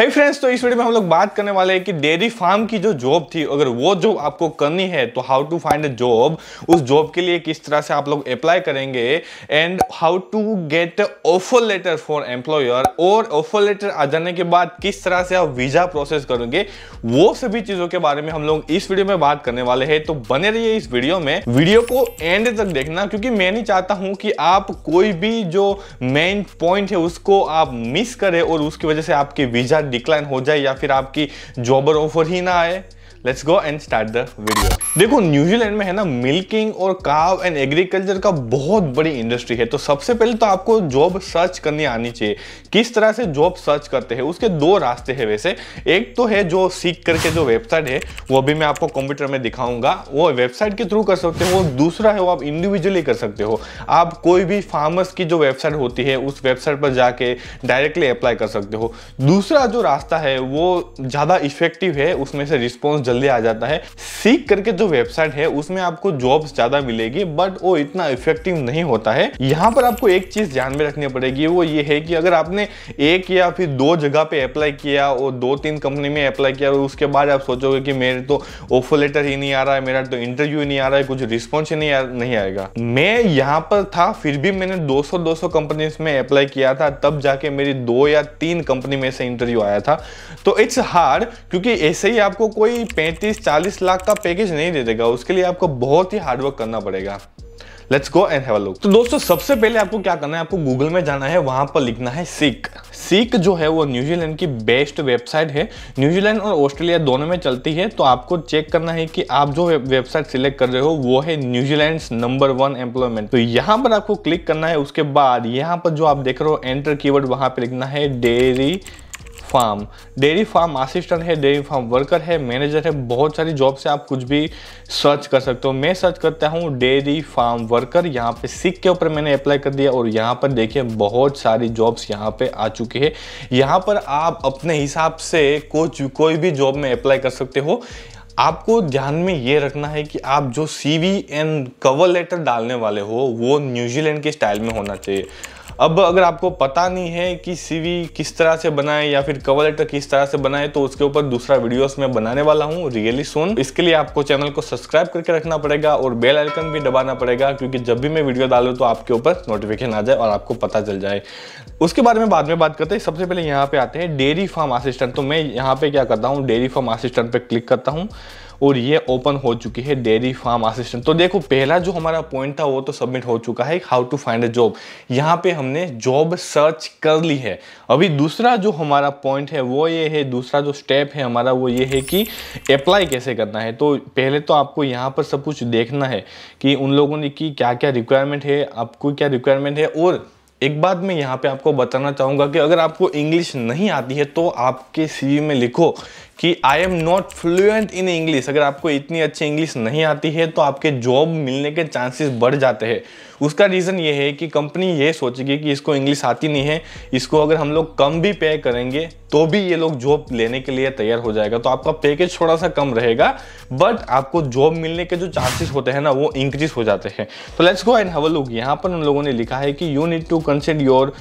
हे hey friends तो इस video में हम लोग बात करने वाले हैं कि डेयरी फार्म की जो जॉब थी अगर वो जॉब आपको करनी है तो how to find a job उस जॉब के लिए किस तरह से आप लोग अप्लाई करेंगे and how to get offer letter for employer और ऑफर लेटर आ जाने के बाद किस तरह से आप वीजा प्रोसेस करेंगे वो सभी चीजों के बारे में हम लोग इस वीडियो में बात करने वाले है तो बने रहिए इस वीडियो में वीडियो को एंड तक देखना क्योंकि मैं नहीं चाहता हूं कि आप कोई भी जो मेन पॉइंट है उसको आप मिस करें और उसकी वजह से आपके वीजा डिक्लाइन हो जाए या फिर आपकी जॉबर ऑफर ही ना आए let's go and start the video देखो न्यूजीलैंड में है ना मिल्किंग और काव एंड एग्रीकल्चर का बहुत बड़ी इंडस्ट्री है तो सबसे पहले तो आपको जॉब सर्च करनी आनी चाहिए किस तरह से जॉब सर्च करते हैं उसके दो रास्ते हैं वैसे एक तो है जो सीख करके जो वेबसाइट है वो भी मैं आपको कंप्यूटर में दिखाऊंगा वो वेबसाइट के थ्रू कर सकते हो दूसरा है वो आप इंडिविजुअली कर सकते हो आप कोई भी फार्मर्स की जो वेबसाइट होती है उस वेबसाइट पर जाके डायरेक्टली अप्लाई कर सकते हो दूसरा जो रास्ता है वो ज़्यादा इफेक्टिव है उसमें से रिस्पॉन्स जल्दी आ जाता है सीख करके जो वेबसाइट है उसमें आपको जॉब्स ज़्यादा मिलेगी बट वो इतना इफेक्टिव नहीं होता है यहाँ पर आपको एक चीज़ ध्यान में रखनी पड़ेगी वो ये है कि अगर आपने एक या फिर दो जगह पे अप्लाई किया और दो तीन कंपनी में अप्लाई किया और उसके बाद आप सोचोगे कि मेरे तो ऑफर लेटर ही नहीं आ रहा है मेरा तो इंटरव्यू नहीं आ रहा है कुछ रिस्पॉन्स ही नहीं आ, नहीं आएगा मैं यहाँ पर था फिर भी मैंने 200 200 कंपनीज में अप्लाई किया था तब जाके मेरी दो या तीन कंपनी में से इंटरव्यू आया था तो इट्स हार्ड क्योंकि ऐसे ही आपको कोई पैंतीस चालीस लाख का पैकेज नहीं दे देगा उसके लिए आपको बहुत ही हार्डवर्क करना पड़ेगा let's go and have a look तो दोस्तों सबसे पहले आपको क्या करना है आपको गूगल में जाना है वहां पर लिखना है सिक सीक जो है वो न्यूजीलैंड की बेस्ट वेबसाइट है न्यूजीलैंड और ऑस्ट्रेलिया दोनों में चलती है तो आपको चेक करना है कि आप जो वेबसाइट सिलेक्ट कर रहे हो वो है न्यूजीलैंड नंबर वन एम्प्लॉयमेंट तो यहाँ पर आपको क्लिक करना है उसके बाद यहाँ पर जो आप देख रहे हो एंटर कीवर्ड वहां पर लिखना है dairy farm dairy farm assistant है डेयरी फार्म वर्कर है मैनेजर है बहुत सारी जॉब से आप कुछ भी सर्च कर सकते हो मैं सर्च करता हूँ डेयरी फार्म वर्कर यहाँ पे सिक के ऊपर मैंने अप्लाई कर दिया और यहाँ पर देखिए बहुत सारी जॉब्स यहाँ पे आ चुकी है यहाँ पर आप अपने हिसाब से कुछ कोई भी जॉब में अप्लाई कर सकते हो आपको ध्यान में ये रखना है कि आप जो वी एंड कवर लेटर डालने वाले हो वो न्यूजीलैंड के स्टाइल में होना चाहिए अब अगर आपको पता नहीं है कि सीवी किस तरह से बनाए या फिर कवर लेटर किस तरह से बनाए तो उसके ऊपर दूसरा वीडियो में बनाने वाला हूँ रियली सुन इसके लिए आपको चैनल को सब्सक्राइब करके रखना पड़ेगा और बेल आइकन भी दबाना पड़ेगा क्योंकि जब भी मैं वीडियो डालू तो आपके ऊपर नोटिफिकेशन आ जाए और आपको पता चल जाए उसके बारे में बाद में बात करते हैं सबसे पहले यहाँ पे आते हैं डेयरी फार्म असिस्टेंट तो मैं यहाँ पे क्या करता हूँ डेयरी फार्म असिस्टेंट पे क्लिक करता हूँ और ये ओपन हो चुकी है डेयरी फार्म असिस्टेंट तो देखो पहला जो हमारा पॉइंट था वो तो सबमिट हो चुका है how to find a job यहाँ पे हमने जॉब सर्च कर ली है अभी दूसरा जो हमारा पॉइंट है वो ये है दूसरा जो स्टेप है हमारा वो ये है कि अप्लाई कैसे करना है तो पहले तो आपको यहाँ पर सब कुछ देखना है कि उन लोगों ने की क्या क्या रिक्वायरमेंट है आपको क्या रिक्वायरमेंट है और एक बात मैं यहाँ पे आपको बताना चाहूँगा कि अगर आपको इंग्लिश नहीं आती है तो आपके सीवी में लिखो कि I am not fluent in English अगर आपको इतनी अच्छी इंग्लिश नहीं आती है तो आपके जॉब मिलने के चांसेस बढ़ जाते हैं उसका रीज़न ये है कि कंपनी ये सोचेगी कि इसको इंग्लिश आती नहीं है इसको अगर हम लोग कम भी पे करेंगे तो भी ये लोग जॉब लेने के लिए तैयार हो जाएगा तो आपका पैकेज थोड़ा सा कम रहेगा बट आपको जॉब मिलने के जो चांसेस होते हैं ना वो इंक्रीज हो जाते हैं तो let's go and have look यहाँ पर उन लोगों ने लिखा है कि you need to consider your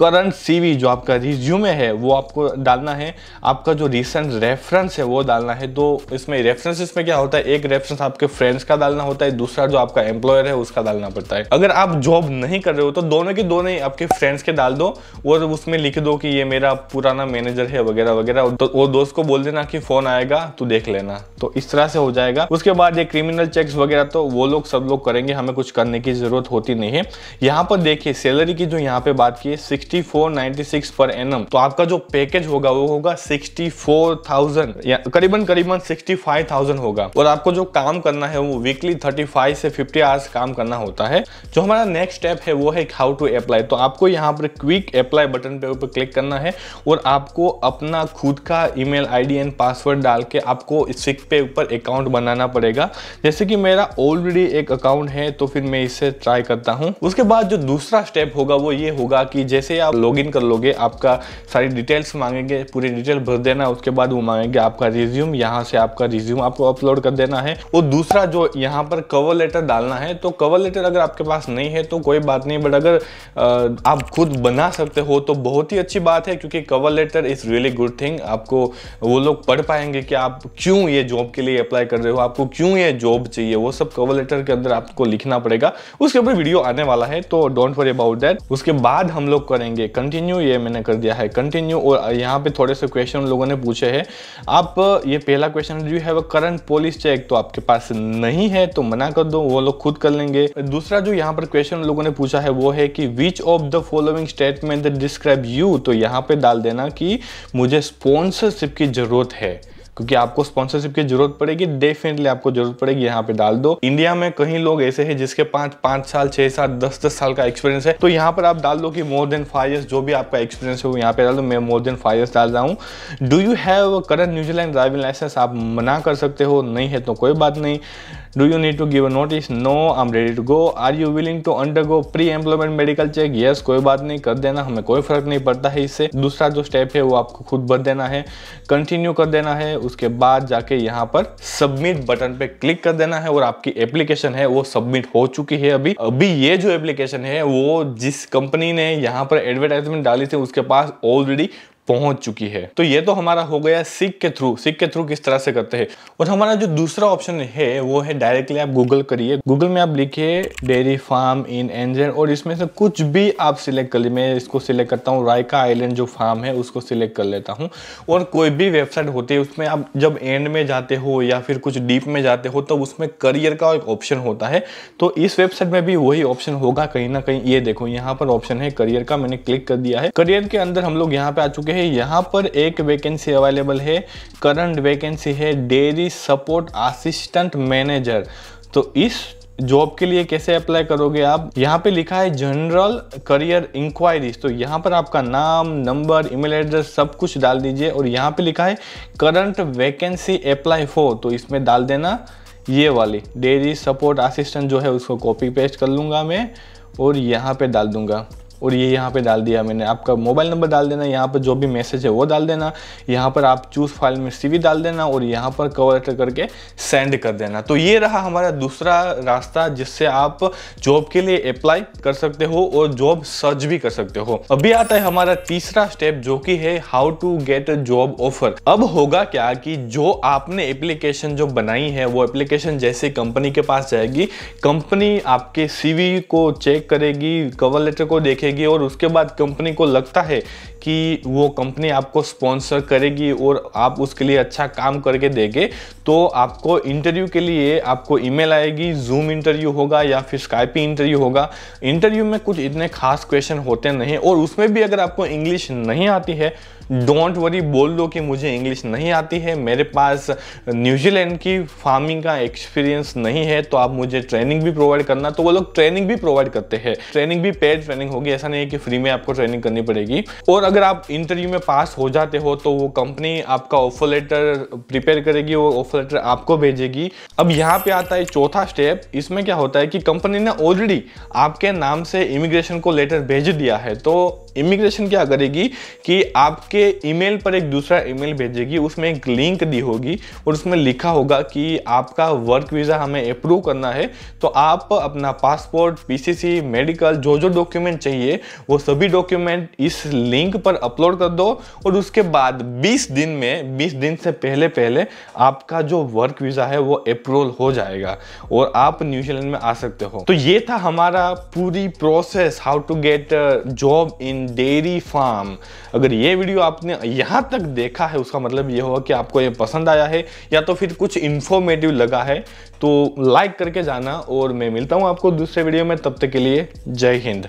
current CV जो आपका रिज्यूमे है वो आपको डालना है आपका जो रिसेंट रेफरेंस है वो डालना है तो इसमें रेफरेंस इसमें क्या होता है एक रेफरेंस आपके फ्रेंड्स का डालना होता है दूसरा जो आपका एम्प्लॉयर है उसका डालना पड़ता है अगर आप जॉब नहीं कर रहे हो तो दोनों के दोनों ही आपके फ्रेंड्स के डाल दो और उसमें लिख दो कि ये मेरा पुराना मैनेजर है वगैरह वगैरह तो वो दोस्त को बोल देना कि फोन आएगा तो देख लेना तो इस तरह से हो जाएगा उसके बाद ये क्रिमिनल चेक वगैरह तो वो लोग सब लोग करेंगे हमें कुछ करने की जरूरत होती नहीं है यहाँ पर देखिए सैलरी की जो यहाँ पे बात की है सिक्स सिक्सटी फोर सिक्स पर एनम तो आपका जो पैकेज होगा वो होगा सिक्सटी फोर या करीबन करीबन सिक्सटी होगा और आपको जो काम करना है वो वीकली थर्टी फाइव से फिफ्टी आवर्स काम करना होता है जो हमारा नेक्स्ट स्टेप है वो है हाउ टू अप्लाई तो आपको यहाँ पर क्विक अप्लाई बटन पे ऊपर क्लिक करना है और आपको अपना खुद का ईमेल आईडी एंड पासवर्ड डाल के आपको सिक पे ऊपर अकाउंट बनाना पड़ेगा जैसे कि मेरा ऑलरेडी एक अकाउंट है तो फिर मैं इसे ट्राई करता हूँ उसके बाद जो दूसरा स्टेप होगा वो ये होगा कि जैसे जैसे आप लॉगिन कर लोगे आपका सारी डिटेल्स मांगेंगे पूरी डिटेल भर देना उसके बाद वो मांगेंगे आपका रिज्यूम यहाँ से आपका रिज्यूम आपको अपलोड कर देना है और दूसरा जो यहाँ पर कवर लेटर डालना है तो कवर लेटर अगर आपके पास नहीं है तो कोई बात नहीं बट अगर आप खुद बना सकते हो तो बहुत ही अच्छी बात है क्योंकि cover letter is really good thing आपको वो लोग पढ़ पाएंगे कि आप क्यों ये जॉब के लिए अप्लाई कर रहे हो आपको क्यों ये जॉब चाहिए वो सब कवर लेटर के अंदर आपको लिखना पड़ेगा उसके ऊपर वीडियो आने वाला है तो डोंट वरी अबाउट दैट उसके बाद हम लोग करेंगे कंटिन्यू ये मैंने कर दिया है कंटिन्यू और यहाँ पे थोड़े से क्वेश्चन लोगों ने पूछे हैं आप ये पहला क्वेश्चन जो है वो करंट पोलिस चेक तो आपके पास नहीं है तो मना कर दो वो लोग खुद कर लेंगे दूसरा जो यहाँ पर क्वेश्चन लोगों ने पूछा है वो है कि which of the following statement describe you तो यहाँ पे डाल देना कि मुझे स्पॉन्सरशिप की जरूरत है क्योंकि आपको स्पॉन्सरशिप की जरूरत पड़ेगी डेफिनेटली आपको जरूरत पड़ेगी यहाँ पे डाल दो इंडिया में कहीं लोग ऐसे हैं जिसके पांच पांच साल छह साल दस दस साल का एक्सपीरियंस है तो यहाँ पर आप डाल दो कि मोर देन फाइव ईयर्स जो भी आपका एक्सपीरियंस है वो यहाँ पे डाल दो मैं मोर देन फाइव ईयर्स डाल रहा हूँ do you have current New Zealand driving licence आप मना कर सकते हो नहीं है तो कोई बात नहीं do you need to give a notice no I ready ready to go are you willing to undergo pre employment medical check yes कोई बात नहीं कर देना हमें कोई फर्क नहीं पड़ता है इससे दूसरा जो स्टेप है वो आपको खुद भर देना है कंटिन्यू कर देना है उसके बाद जाके यहाँ पर सबमिट बटन पे क्लिक कर देना है और आपकी एप्लीकेशन है वो सबमिट हो चुकी है अभी अभी ये जो एप्लीकेशन है वो जिस कंपनी ने यहाँ पर एडवर्टाइजमेंट डाली थी उसके पास ऑलरेडी पहुंच चुकी है तो ये तो हमारा हो गया सिक के थ्रू सिक के थ्रू किस तरह से करते हैं और हमारा जो दूसरा ऑप्शन है वो है डायरेक्टली आप गूगल करिए गूगल में आप लिखिए डेयरी फार्म इन एंजन और इसमें से कुछ भी आप सिलेक्ट कर लिए मैं इसको सिलेक्ट करता हूँ रायका आइलैंड जो फार्म है उसको सिलेक्ट कर लेता हूँ और कोई भी वेबसाइट होती है उसमें आप जब एंड में जाते हो या फिर कुछ डीप में जाते हो तो उसमें करियर का एक ऑप्शन होता है तो इस वेबसाइट में भी वही ऑप्शन होगा कहीं ना कहीं ये देखो यहाँ पर ऑप्शन है करियर का मैंने क्लिक कर दिया है करियर के अंदर हम लोग यहाँ पे आ चुके हैं है यहाँ पर एक वैकेंसी अवेलेबल है करंट वैकेंसी है डेयरी सपोर्ट असिस्टेंट मैनेजर तो इस जॉब के लिए कैसे अप्लाई करोगे आप यहाँ पे लिखा है जनरल करियर इंक्वायरीज तो यहाँ पर आपका नाम नंबर ईमेल एड्रेस सब कुछ डाल दीजिए और यहाँ पे लिखा है करंट वैकेंसी अप्लाई फॉर तो इसमें डाल देना ये वाली डेयरी सपोर्ट असिस्टेंट जो है उसको कॉपी पेस्ट कर लूँगा मैं और यहाँ पे डाल दूंगा और ये यहाँ पे डाल दिया मैंने आपका मोबाइल नंबर डाल देना यहाँ पर जो भी मैसेज है वो डाल देना यहाँ पर आप चूज फाइल में सीवी डाल देना और यहाँ पर कवर लेटर करके सेंड कर देना तो ये रहा हमारा दूसरा रास्ता जिससे आप जॉब के लिए अप्लाई कर सकते हो और जॉब सर्च भी कर सकते हो अभी आता है हमारा तीसरा स्टेप जो कि है how to get job offer अब होगा क्या कि जो आपने एप्लीकेशन जो बनाई है वो एप्लीकेशन जैसे कंपनी के पास जाएगी कंपनी आपके सीवी को चेक करेगी कवर लेटर को देखेगी देगी और उसके बाद कंपनी को लगता है कि वो कंपनी आपको स्पॉन्सर करेगी और आप उसके लिए अच्छा काम करके देंगे तो आपको इंटरव्यू के लिए आपको ईमेल आएगी जूम इंटरव्यू होगा या फिर स्काइपी इंटरव्यू होगा इंटरव्यू में कुछ इतने खास क्वेश्चन होते नहीं और उसमें भी अगर आपको इंग्लिश नहीं आती है डोंट वरी बोल दो कि मुझे इंग्लिश नहीं आती है मेरे पास न्यूजीलैंड की फार्मिंग का एक्सपीरियंस नहीं है तो आप मुझे ट्रेनिंग भी प्रोवाइड करना तो वो लोग ट्रेनिंग भी प्रोवाइड करते हैं ट्रेनिंग भी पेड ट्रेनिंग होगी ऐसा नहीं है कि फ्री में आपको ट्रेनिंग करनी पड़ेगी और अगर आप इंटरव्यू में पास हो जाते हो तो वो कंपनी आपका ऑफर लेटर प्रिपेयर करेगी वो ऑफर लेटर आपको भेजेगी अब यहाँ पे आता है चौथा स्टेप इसमें क्या होता है कि कंपनी ने ऑलरेडी आपके नाम से इमिग्रेशन को लेटर भेज दिया है तो इमिग्रेशन क्या करेगी कि आपके ईमेल पर एक दूसरा ईमेल भेजेगी उसमें एक लिंक दी होगी और उसमें लिखा होगा कि आपका वर्क वीज़ा हमें अप्रूव करना है तो आप अपना पासपोर्ट पीसीसी मेडिकल जो जो डॉक्यूमेंट चाहिए वो सभी डॉक्यूमेंट इस लिंक यूट्यूब पर अपलोड कर दो और उसके बाद 20 दिन में 20 दिन से पहले पहले आपका जो वर्क वीज़ा है वो अप्रूवल हो जाएगा और आप न्यूजीलैंड में आ सकते हो तो ये था हमारा पूरी process how to get job in dairy farm अगर ये वीडियो आपने यहाँ तक देखा है उसका मतलब ये होगा कि आपको ये पसंद आया है या तो फिर कुछ इन्फॉर्मेटिव लगा है तो लाइक करके जाना और मैं मिलता हूँ आपको दूसरे वीडियो में तब तक के लिए जय हिंद